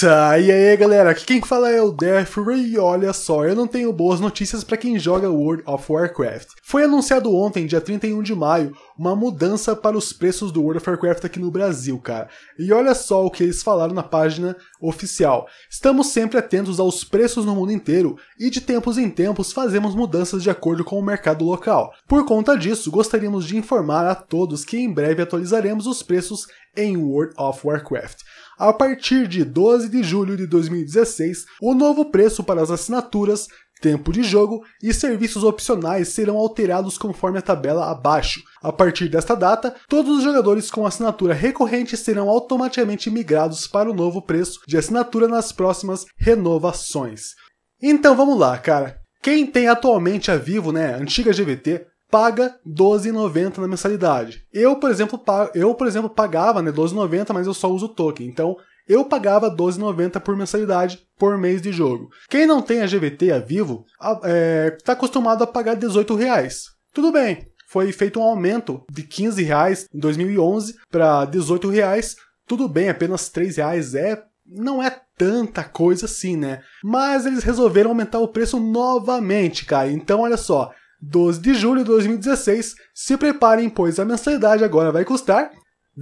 Tá, e aí galera, aqui quem fala é o Death Ray. Olha só, eu não tenho boas notícias para quem joga World of Warcraft. Foi anunciado ontem, dia 31 de maio, uma mudança para os preços do World of Warcraft aqui no Brasil, cara. E olha só o que eles falaram na página oficial. Estamos sempre atentos aos preços no mundo inteiro e de tempos em tempos fazemos mudanças de acordo com o mercado local. Por conta disso, gostaríamos de informar a todos que em breve atualizaremos os preços em World of Warcraft. A partir de 12 de julho de 2016, o novo preço para as assinaturas, tempo de jogo e serviços opcionais serão alterados conforme a tabela abaixo. A partir desta data, todos os jogadores com assinatura recorrente serão automaticamente migrados para o novo preço de assinatura nas próximas renovações. Então vamos lá, cara. Quem tem atualmente a Vivo, né, antiga GVT, paga 12,90 na mensalidade. Eu, por exemplo, eu, por exemplo pagava né, 12,90, mas eu só uso token. Então, eu pagava 12,90 por mensalidade por mês de jogo. Quem não tem a GVT, a Vivo, está é, acostumado a pagar 18 reais. Tudo bem, foi feito um aumento de 15 reais em 2011 para 18 reais. Tudo bem, apenas 3 reais é não é tanta coisa assim, né? Mas eles resolveram aumentar o preço novamente, cara. Então, olha só, 12 de julho de 2016. Se preparem, pois a mensalidade agora vai custar R$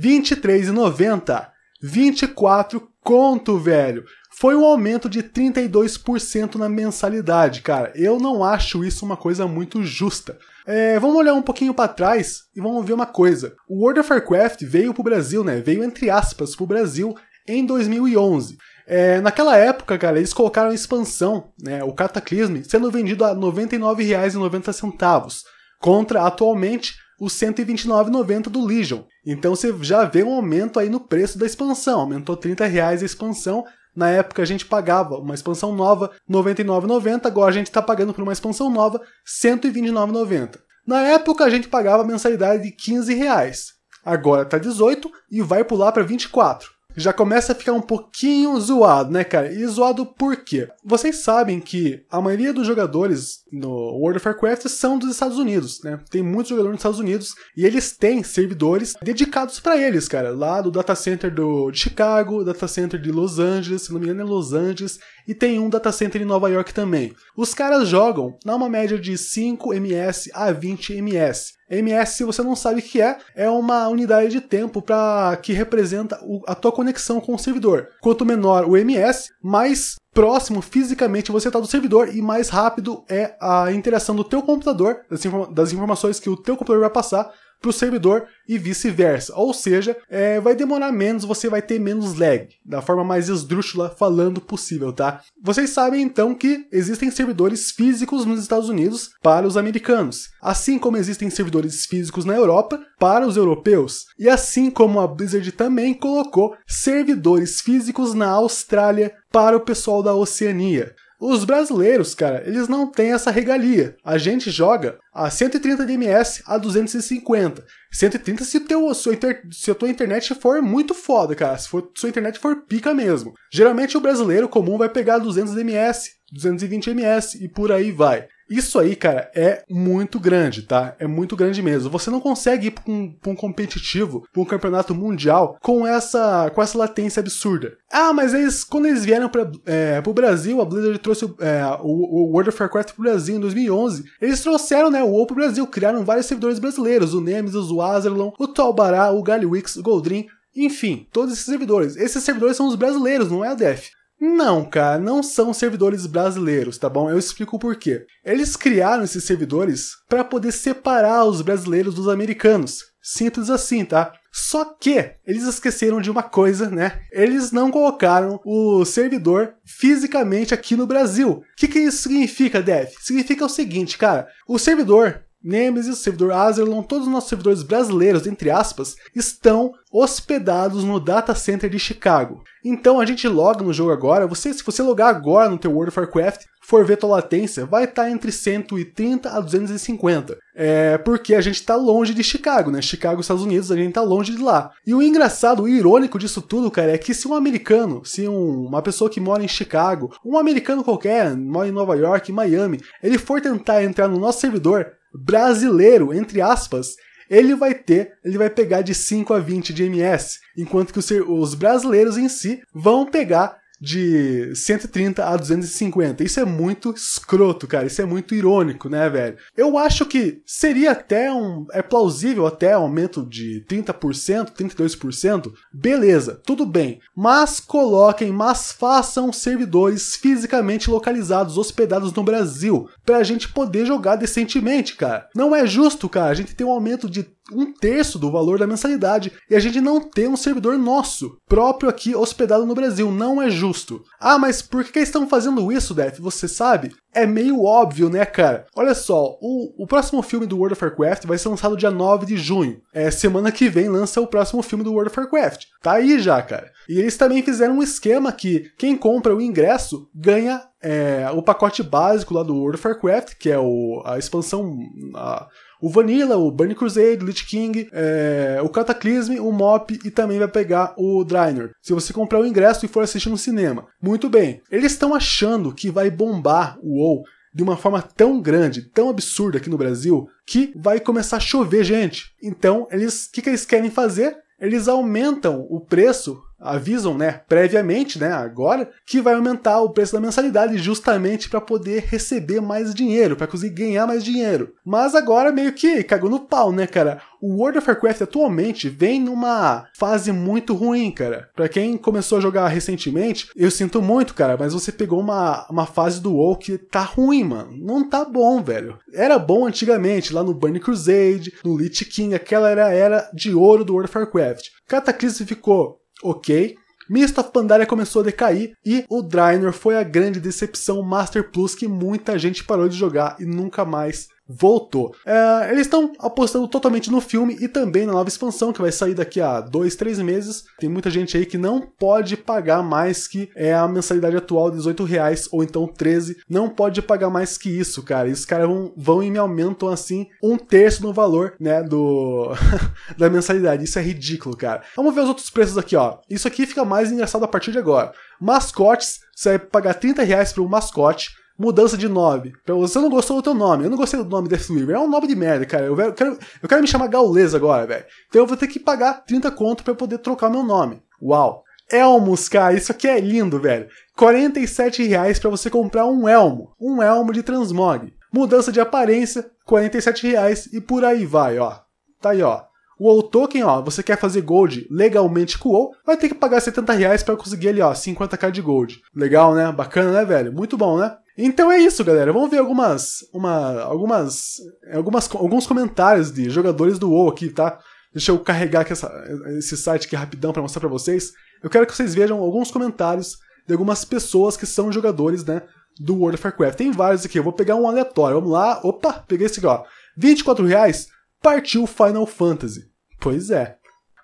23,90. 24 conto, velho. Foi um aumento de 32% na mensalidade, cara. Eu não acho isso uma coisa muito justa. É, vamos olhar um pouquinho para trás e vamos ver uma coisa. O World of Warcraft veio pro Brasil, né? Veio entre aspas pro Brasil em 2011. É, naquela época, cara, eles colocaram a expansão, né, o Cataclisme, sendo vendido a R$ 99,90, contra atualmente os 129,90 do Legion. Então você já vê um aumento aí no preço da expansão, aumentou R$ 30 reais a expansão. Na época a gente pagava uma expansão nova R$ 99,90, agora a gente está pagando por uma expansão nova R$ 129,90. Na época a gente pagava mensalidade de R$ 15, reais. agora está R$ 18 e vai pular para R$ 24 já começa a ficar um pouquinho zoado, né, cara? E zoado por quê? Vocês sabem que a maioria dos jogadores no World of Warcraft são dos Estados Unidos, né? Tem muitos jogadores nos Estados Unidos e eles têm servidores dedicados para eles, cara. Lá do data center do, de Chicago, data center de Los Angeles, se não me engano é Los Angeles, e tem um data center em Nova York também. Os caras jogam na uma média de 5 ms a 20 ms. MS, se você não sabe o que é, é uma unidade de tempo para que representa o, a tua conexão com o servidor. Quanto menor o MS, mais próximo fisicamente você está do servidor e mais rápido é a interação do teu computador, das, informa das informações que o teu computador vai passar para o servidor e vice-versa. Ou seja, é, vai demorar menos, você vai ter menos lag, da forma mais esdrúxula falando possível, tá? Vocês sabem então que existem servidores físicos nos Estados Unidos para os americanos, assim como existem servidores físicos na Europa para os europeus, e assim como a Blizzard também colocou servidores físicos na Austrália para o pessoal da Oceania. Os brasileiros, cara, eles não têm essa regalia. A gente joga a 130 DMS a 250. 130 se, teu, sua inter, se a tua internet for muito foda, cara. Se for, sua internet for pica mesmo. Geralmente o brasileiro comum vai pegar 200 DMS, 220 MS e por aí vai. Isso aí, cara, é muito grande, tá? É muito grande mesmo. Você não consegue ir para um, um, competitivo, para um campeonato mundial, com essa, com essa latência absurda. Ah, mas eles, quando eles vieram para é, o Brasil, a Blizzard trouxe é, o, o, World of Warcraft para o Brasil em 2011. Eles trouxeram né, o WoW para o Brasil, criaram vários servidores brasileiros, o Nemesis, o Azerlon, o Talbará, o Galwix, o Goldrin, enfim, todos esses servidores. Esses servidores são os brasileiros, não é a DEF. Não, cara, não são servidores brasileiros, tá bom? Eu explico por quê. Eles criaram esses servidores para poder separar os brasileiros dos americanos. Simples assim, tá? Só que eles esqueceram de uma coisa, né? Eles não colocaram o servidor fisicamente aqui no Brasil. O que, que isso significa, Dev? Significa o seguinte, cara: o servidor Nemesis, servidor Azerlon, todos os nossos servidores brasileiros, entre aspas, estão hospedados no data center de Chicago. Então a gente loga no jogo agora, você, se você logar agora no teu World of Warcraft, for ver tua latência, vai estar tá entre 130 a 250. É porque a gente está longe de Chicago, né? Chicago, Estados Unidos, a gente está longe de lá. E o engraçado, o irônico disso tudo, cara, é que se um americano, se um, uma pessoa que mora em Chicago, um americano qualquer, mora em Nova York, em Miami, ele for tentar entrar no nosso servidor, brasileiro, entre aspas, ele vai ter, ele vai pegar de 5 a 20 de MS, enquanto que os, os brasileiros em si vão pegar de 130 a 250. Isso é muito escroto, cara. Isso é muito irônico, né, velho? Eu acho que seria até um. É plausível até um aumento de 30%, 32%. Beleza, tudo bem. Mas coloquem, mas façam servidores fisicamente localizados, hospedados no Brasil, pra gente poder jogar decentemente, cara. Não é justo, cara, a gente tem um aumento de um terço do valor da mensalidade e a gente não ter um servidor nosso, próprio aqui hospedado no Brasil. Não é justo. Ah, mas por que estão fazendo isso, Def? Você sabe? É meio óbvio, né, cara? Olha só, o, o próximo filme do World of Warcraft vai ser lançado dia 9 de junho. É, semana que vem lança o próximo filme do World of Warcraft. Tá aí já, cara. E eles também fizeram um esquema que quem compra o ingresso ganha é, o pacote básico lá do World of Warcraft, que é o, a expansão. A, o Vanilla, o Burning Crusade, o Lich King, é, o Cataclysm, o Mop e também vai pegar o Drainer. Se você comprar o ingresso e for assistir no cinema. Muito bem, eles estão achando que vai bombar o WoW de uma forma tão grande, tão absurda aqui no Brasil, que vai começar a chover gente. Então, eles, o que, que eles querem fazer? Eles aumentam o preço avisam, né, previamente, né, agora, que vai aumentar o preço da mensalidade justamente para poder receber mais dinheiro, para conseguir ganhar mais dinheiro. Mas agora meio que cagou no pau, né, cara? O World of Warcraft atualmente vem numa fase muito ruim, cara. Para quem começou a jogar recentemente, eu sinto muito, cara, mas você pegou uma, uma fase do WoW que tá ruim, mano. Não tá bom, velho. Era bom antigamente, lá no Burning Crusade, no Lich King, aquela era a era de ouro do World of Warcraft. Cataclysm ficou ok. Mista Pandaria começou a decair e o Draenor foi a grande decepção Master Plus que muita gente parou de jogar e nunca mais voltou. É, eles estão apostando totalmente no filme e também na nova expansão que vai sair daqui a dois, três meses. Tem muita gente aí que não pode pagar mais que é a mensalidade atual, 18 reais ou então 13. Não pode pagar mais que isso, cara. E os caras vão, vão e me aumentam assim um terço no valor, né, do da mensalidade. Isso é ridículo, cara. Vamos ver os outros preços aqui, ó. Isso aqui fica mais engraçado a partir de agora. Mascotes, você vai pagar 30 reais por um mascote mudança de nome. Você não gostou do teu nome. Eu não gostei do nome desse livro. É um nome de merda, cara. Eu quero, eu quero me chamar Gaules agora, velho. Então eu vou ter que pagar 30 conto para poder trocar meu nome. Uau. Elmos, cara, isso aqui é lindo, velho. 47 reais para você comprar um elmo. Um elmo de transmog. Mudança de aparência, 47 reais e por aí vai, ó. Tá aí, ó. O WoW Token, ó, você quer fazer gold legalmente com o WoW, vai ter que pagar 70 reais para conseguir ali, ó, 50k de gold. Legal, né? Bacana, né, velho? Muito bom, né? Então é isso, galera. Vamos ver algumas, uma, algumas, algumas, alguns comentários de jogadores do WoW aqui, tá? Deixa eu carregar aqui essa, esse site aqui rapidão para mostrar para vocês. Eu quero que vocês vejam alguns comentários de algumas pessoas que são jogadores, né, do World of Warcraft. Tem vários aqui, eu vou pegar um aleatório. Vamos lá. Opa, peguei esse aqui, ó. 24 reais partiu Final Fantasy. Pois é.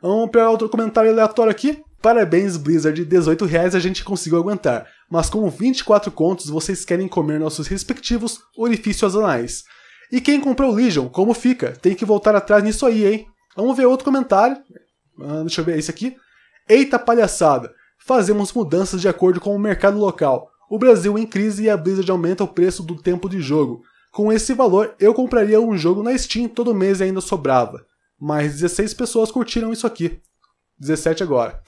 Vamos pegar outro comentário aleatório aqui. Parabéns, Blizzard, 18 reais a gente conseguiu aguentar, mas com 24 contos vocês querem comer nossos respectivos orifícios anais. E quem comprou Legion, como fica? Tem que voltar atrás nisso aí, hein? Vamos ver outro comentário. Ah, deixa eu ver esse aqui. Eita palhaçada! Fazemos mudanças de acordo com o mercado local. O Brasil em crise e a Blizzard aumenta o preço do tempo de jogo. Com esse valor, eu compraria um jogo na Steam todo mês e ainda sobrava. Mas 16 pessoas curtiram isso aqui. 17 agora.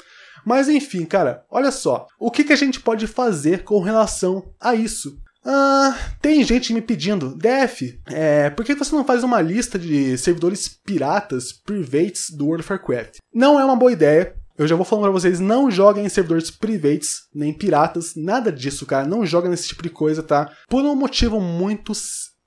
Mas enfim, cara, olha só. O que, que a gente pode fazer com relação a isso? Ah, tem gente me pedindo, Def, é, por que você não faz uma lista de servidores piratas, privates do World of Warcraft? Não é uma boa ideia. Eu já vou falando pra vocês, não joguem em servidores privates, nem piratas, nada disso, cara. Não joga nesse tipo de coisa, tá? Por um motivo muito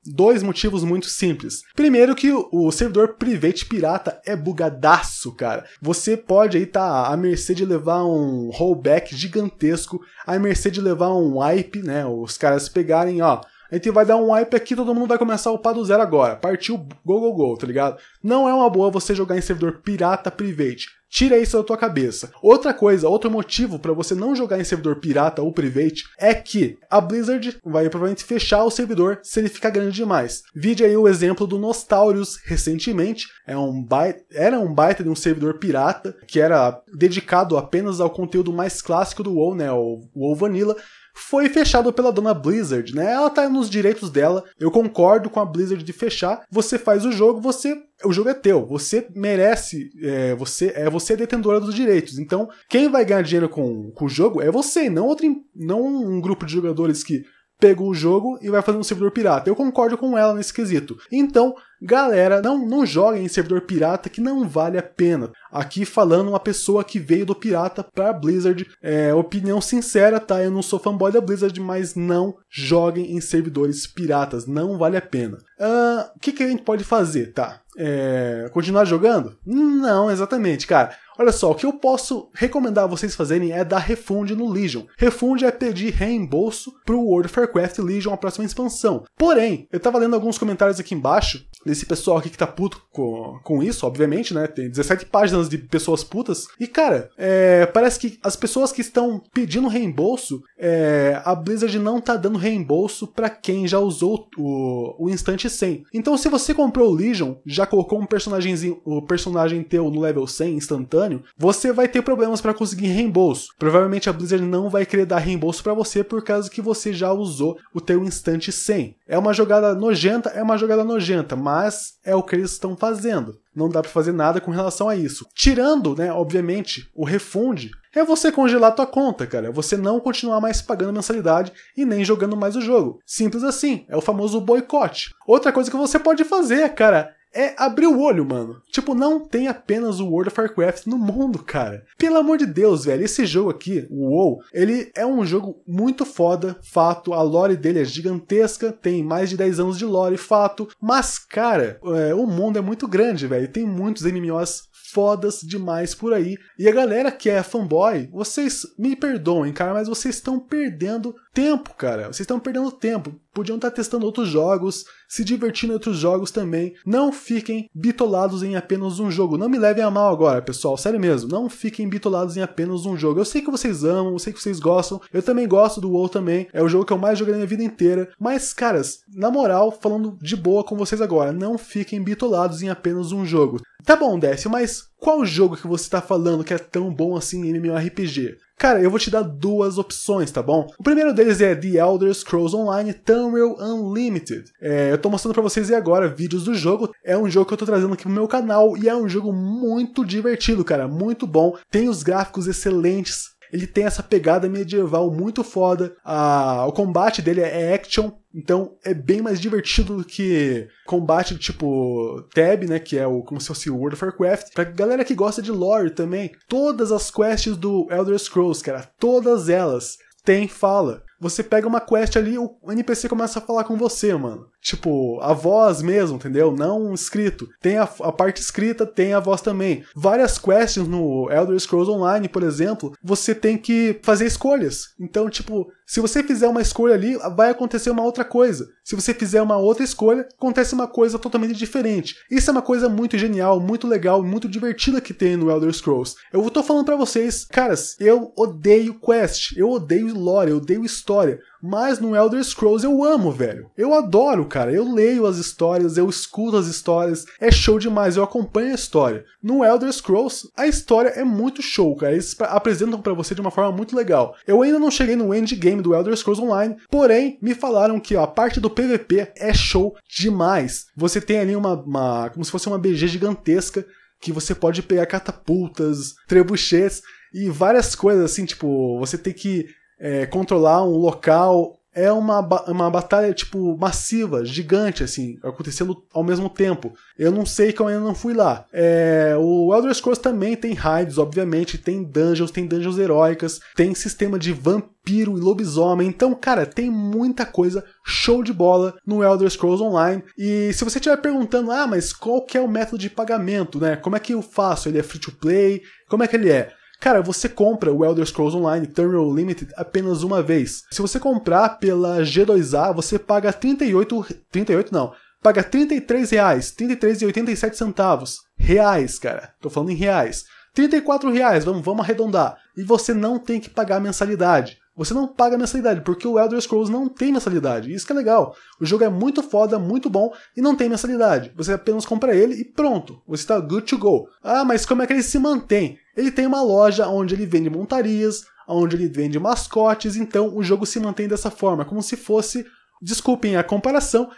Dois motivos muito simples. Primeiro que o servidor private pirata é bugadaço, cara. Você pode aí tá à mercê de levar um rollback gigantesco, à mercê de levar um wipe, né? Os caras pegarem, ó, a gente vai dar um wipe aqui, todo mundo vai começar a upar do zero agora. Partiu, go, go, go, tá ligado? Não é uma boa você jogar em servidor pirata private. Tira isso da tua cabeça. Outra coisa, outro motivo para você não jogar em servidor pirata ou private é que a Blizzard vai provavelmente fechar o servidor se ele ficar grande demais. Vide aí o exemplo do Nostalrius recentemente, é um era um baita de um servidor pirata que era dedicado apenas ao conteúdo mais clássico do WoW, né, o WoW Vanilla, foi fechado pela dona Blizzard, né? Ela tá nos direitos dela. Eu concordo com a Blizzard de fechar. Você faz o jogo, você o jogo é teu, você merece, é, você é você é detentora dos direitos. Então, quem vai ganhar dinheiro com, com o jogo é você, não outro, não um grupo de jogadores que pegou o jogo e vai fazer um servidor pirata. Eu concordo com ela nesse quesito. Então, galera, não, não joguem em servidor pirata que não vale a pena. Aqui falando uma pessoa que veio do Pirata para Blizzard. É, opinião sincera, tá? Eu não sou fanboy da Blizzard, mas não joguem em servidores piratas, não vale a pena. O uh, que, que a gente pode fazer, tá? É, continuar jogando? Não, exatamente, cara. Olha só, o que eu posso recomendar vocês fazerem é dar refund no Legion. Refund é pedir reembolso pro World of Warcraft Legion a próxima expansão. Porém, eu tava lendo alguns comentários aqui embaixo desse pessoal aqui que tá puto com, com isso, obviamente, né? Tem 17 páginas de pessoas putas. E, cara, é, parece que as pessoas que estão pedindo reembolso, é, a Blizzard não tá dando reembolso para quem já usou o, o instante 100. Então, se você comprou o Legion, já colocou um personagemzinho, o personagem teu no level 100 instantâneo, você vai ter problemas para conseguir reembolso. Provavelmente a Blizzard não vai querer dar reembolso para você por causa que você já usou o teu instante 100. É uma jogada nojenta, é uma jogada nojenta, mas é o que eles estão fazendo. Não dá para fazer nada com relação a isso. Tirando, né, obviamente, o refund, é você congelar tua conta, cara. É você não continuar mais pagando mensalidade e nem jogando mais o jogo. Simples assim, é o famoso boicote. Outra coisa que você pode fazer, cara, é abrir o olho, mano. Tipo, não tem apenas o World of Warcraft no mundo, cara. Pelo amor de Deus, velho, esse jogo aqui, o WoW, ele é um jogo muito foda, fato, a lore dele é gigantesca, tem mais de 10 anos de lore, fato, mas, cara, é, o mundo é muito grande, velho, tem muitos MMOs fodas demais por aí. E a galera que é fanboy, vocês me perdoem, cara, mas vocês estão perdendo tempo, cara. Vocês estão perdendo tempo. Podiam estar testando outros jogos, se divertindo em outros jogos também. Não fiquem bitolados em apenas um jogo. Não me levem a mal agora, pessoal. Sério mesmo. Não fiquem bitolados em apenas um jogo. Eu sei que vocês amam, eu sei que vocês gostam. Eu também gosto do WoW também. É o jogo que eu mais joguei na minha vida inteira. Mas, caras, na moral, falando de boa com vocês agora, não fiquem bitolados em apenas um jogo. Tá bom, Décio, mas qual jogo que você tá falando que é tão bom assim em MMORPG? Cara, eu vou te dar duas opções, tá bom? O primeiro deles é The Elder Scrolls Online Tamriel Unlimited. É, eu tô mostrando para vocês agora vídeos do jogo. É um jogo que eu tô trazendo aqui pro meu canal e é um jogo muito divertido, cara, muito bom. Tem os gráficos excelentes, ele tem essa pegada medieval muito foda. A, o combate dele é action, então é bem mais divertido do que combate tipo Tab, né? Que é o, como se fosse World of Warcraft. Pra galera que gosta de lore também, todas as quests do Elder Scrolls, cara, todas elas tem fala. Você pega uma quest ali, o NPC começa a falar com você, mano. Tipo, a voz mesmo, entendeu? Não escrito. Tem a, a, parte escrita, tem a voz também. Várias quests no Elder Scrolls Online, por exemplo, você tem que fazer escolhas. Então, tipo, se você fizer uma escolha ali, vai acontecer uma outra coisa. Se você fizer uma outra escolha, acontece uma coisa totalmente diferente. Isso é uma coisa muito genial, muito legal, muito divertida que tem no Elder Scrolls. Eu tô falando para vocês, caras, eu odeio quest, eu odeio lore, eu odeio história. Mas no Elder Scrolls eu amo, velho. Eu adoro, cara. Eu leio as histórias, eu escuto as histórias. É show demais, eu acompanho a história. No Elder Scrolls, a história é muito show, cara. Eles apresentam para você de uma forma muito legal. Eu ainda não cheguei no endgame do Elder Scrolls Online, porém, me falaram que ó, a parte do PVP é show demais. Você tem ali uma, uma como se fosse uma BG gigantesca que você pode pegar catapultas, trebuchetes e várias coisas assim, tipo, você tem que é, controlar um local é uma, uma batalha, tipo, massiva, gigante, assim, acontecendo ao mesmo tempo. Eu não sei que eu ainda não fui lá. É, o Elder Scrolls também tem raids, obviamente, tem dungeons, tem dungeons heróicas, tem sistema de vampiro e lobisomem. Então, cara, tem muita coisa show de bola no Elder Scrolls Online. E se você estiver perguntando, ah, mas qual que é o método de pagamento, né? Como é que eu faço? Ele é free to play? Como é que ele é? Cara, você compra o Elder Scrolls Online Terminal Limited apenas uma vez. Se você comprar pela G2A, você paga 38, 38 não, paga 33 reais, 33,87 centavos. Reais, cara. Tô falando em reais. 34 reais, vamos, vamos arredondar. E você não tem que pagar mensalidade. Você não paga mensalidade, porque o Elder Scrolls não tem mensalidade. Isso que é legal. O jogo é muito foda, muito bom e não tem mensalidade. Você apenas compra ele e pronto. Você está good to go. Ah, mas como é que ele se mantém? Ele tem uma loja onde ele vende montarias, onde ele vende mascotes, então o jogo se mantém dessa forma, como se fosse Desculpem a comparação,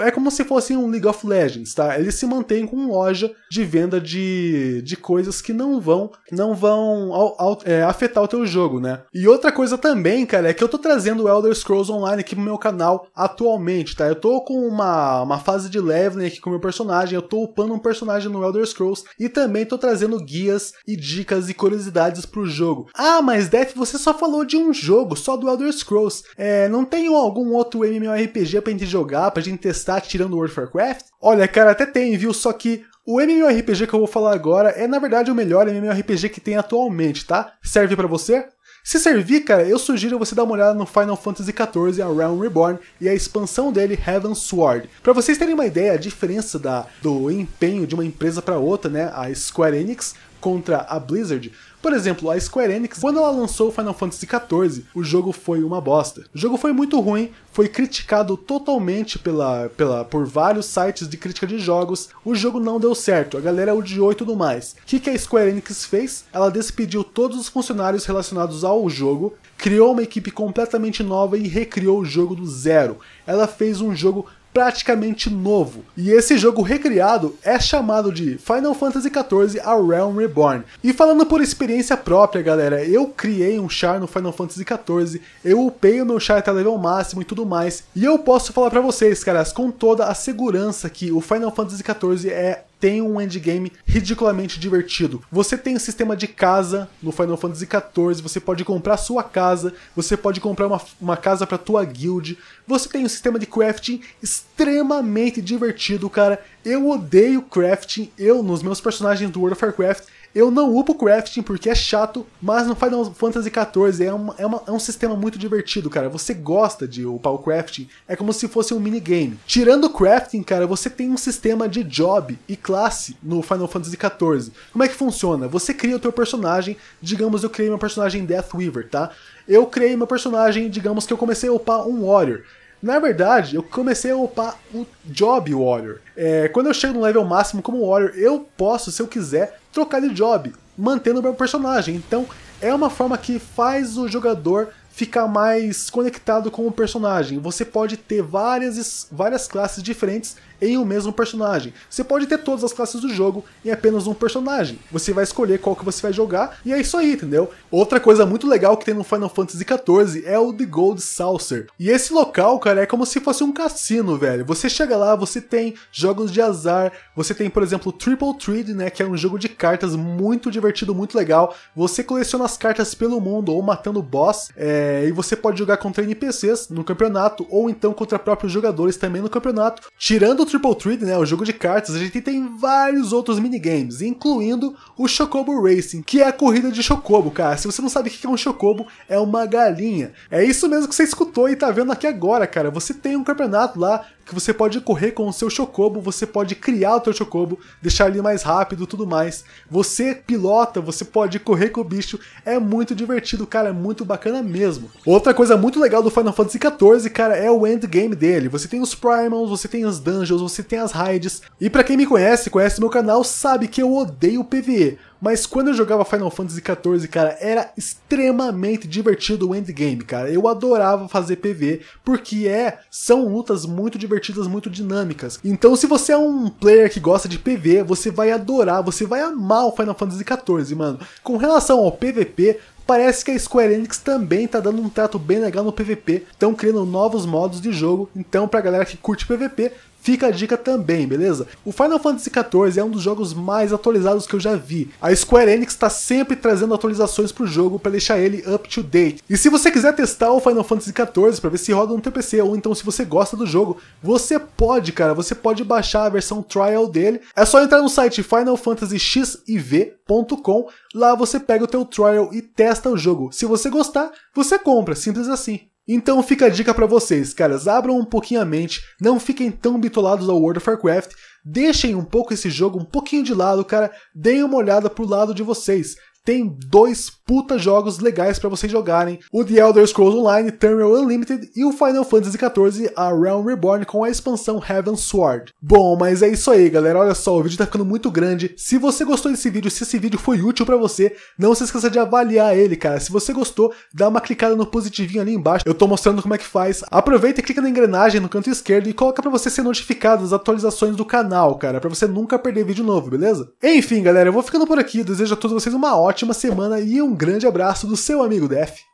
é como se fosse um League of Legends, tá? Ele se mantém com loja de venda de, de coisas que não vão não vão ao, ao, é, afetar o teu jogo, né? E outra coisa também, cara, é que eu tô trazendo o Elder Scrolls Online aqui pro meu canal atualmente, tá? Eu tô com uma, uma fase de leveling aqui com o meu personagem, eu tô upando um personagem no Elder Scrolls e também tô trazendo guias e dicas e curiosidades pro jogo. Ah, mas Death, você só falou de um jogo, só do Elder Scrolls. É, não tem algum outro MMO MMORPG pra gente jogar, pra gente testar tirando World of Warcraft? Olha, cara, até tem, viu? Só que o MMORPG que eu vou falar agora é, na verdade, o melhor MMORPG que tem atualmente, tá? Serve para você? Se servir, cara, eu sugiro você dar uma olhada no Final Fantasy XIV A Realm Reborn e a expansão dele Heaven Sword. Para vocês terem uma ideia a diferença da, do empenho de uma empresa para outra, né, a Square Enix, contra a Blizzard, por exemplo, a Square Enix, quando ela lançou Final Fantasy XIV, o jogo foi uma bosta. O jogo foi muito ruim, foi criticado totalmente pela, pela, por vários sites de crítica de jogos, o jogo não deu certo, a galera odiou e tudo mais. O que, que a Square Enix fez? Ela despediu todos os funcionários relacionados ao jogo, criou uma equipe completamente nova e recriou o jogo do zero. Ela fez um jogo praticamente novo. E esse jogo recriado é chamado de Final Fantasy XIV A Realm Reborn. E falando por experiência própria, galera, eu criei um char no Final Fantasy XIV, eu upei o meu char até level máximo e tudo mais. E eu posso falar para vocês, caras, com toda a segurança que o Final Fantasy XIV é tem um endgame ridiculamente divertido. Você tem um sistema de casa no Final Fantasy XIV, você pode comprar sua casa, você pode comprar uma, uma casa para tua guild, você tem um sistema de crafting extremamente divertido, cara. Eu odeio crafting, eu, nos meus personagens do World of Warcraft, eu não upo crafting porque é chato, mas no Final Fantasy XIV é, uma, é, uma, é, um sistema muito divertido, cara. Você gosta de upar o crafting, é como se fosse um minigame. Tirando o crafting, cara, você tem um sistema de job e classe no Final Fantasy XIV. Como é que funciona? Você cria o teu personagem, digamos eu criei meu personagem Death Weaver, tá? Eu criei meu personagem, digamos que eu comecei a upar um Warrior. Na verdade, eu comecei a upar o Job Warrior. É, quando eu chego no level máximo como Warrior, eu posso, se eu quiser, trocar de job, mantendo o mesmo personagem. Então é uma forma que faz o jogador ficar mais conectado com o personagem. Você pode ter várias, várias classes diferentes em um mesmo personagem. Você pode ter todas as classes do jogo em apenas um personagem. Você vai escolher qual que você vai jogar e é isso aí, entendeu? Outra coisa muito legal que tem no Final Fantasy XIV é o The Gold Saucer. E esse local, cara, é como se fosse um cassino, velho. Você chega lá, você tem jogos de azar, você tem, por exemplo, Triple Trade, né, que é um jogo de cartas muito divertido, muito legal. Você coleciona as cartas pelo mundo ou matando boss, é... e você pode jogar contra NPCs no campeonato ou então contra próprios jogadores também no campeonato, tirando do Triple Threat, né, o jogo de cartas, a gente tem vários outros minigames, incluindo o Chocobo Racing, que é a corrida de Chocobo, cara. Se você não sabe o que é um Chocobo, é uma galinha. É isso mesmo que você escutou e tá vendo aqui agora, cara. Você tem um campeonato lá que você pode correr com o seu chocobo, você pode criar o teu chocobo, deixar ele mais rápido, tudo mais. Você pilota, você pode correr com o bicho, é muito divertido, cara, é muito bacana mesmo. Outra coisa muito legal do Final Fantasy XIV, cara, é o endgame dele. Você tem os primals, você tem as dungeons, você tem as raids. E para quem me conhece, conhece meu canal, sabe que eu odeio PVE mas quando eu jogava Final Fantasy XIV, cara, era extremamente divertido o endgame, cara. Eu adorava fazer PV, porque é, são lutas muito divertidas, muito dinâmicas. Então, se você é um player que gosta de PV, você vai adorar, você vai amar o Final Fantasy XIV, mano. Com relação ao PVP, Parece que a Square Enix também tá dando um trato bem legal no PVP, estão criando novos modos de jogo, então pra galera que curte PVP, Fica a dica também, beleza? O Final Fantasy XIV é um dos jogos mais atualizados que eu já vi. A Square Enix está sempre trazendo atualizações para o jogo para deixar ele up to date. E se você quiser testar o Final Fantasy XIV para ver se roda no TPC ou então se você gosta do jogo, você pode, cara, você pode baixar a versão trial dele. É só entrar no site finalfantasyxiv.com, lá você pega o teu trial e testa o jogo. Se você gostar, você compra, simples assim. Então fica a dica para vocês, caras, abram um pouquinho a mente, não fiquem tão bitolados ao World of Warcraft, deixem um pouco esse jogo um pouquinho de lado, cara, deem uma olhada pro lado de vocês tem dois puta jogos legais para vocês jogarem: o The Elder Scrolls Online Terminal Unlimited e o Final Fantasy XIV A Realm Reborn com a expansão Heaven Sword. Bom, mas é isso aí, galera. Olha só, o vídeo tá ficando muito grande. Se você gostou desse vídeo, se esse vídeo foi útil para você, não se esqueça de avaliar ele, cara. Se você gostou, dá uma clicada no positivinho ali embaixo. Eu tô mostrando como é que faz. Aproveita e clica na engrenagem no canto esquerdo e coloca para você ser notificado das atualizações do canal, cara, para você nunca perder vídeo novo, beleza? Enfim, galera, eu vou ficando por aqui. Desejo a todos vocês uma ótima ótima semana e um grande abraço do seu amigo Def.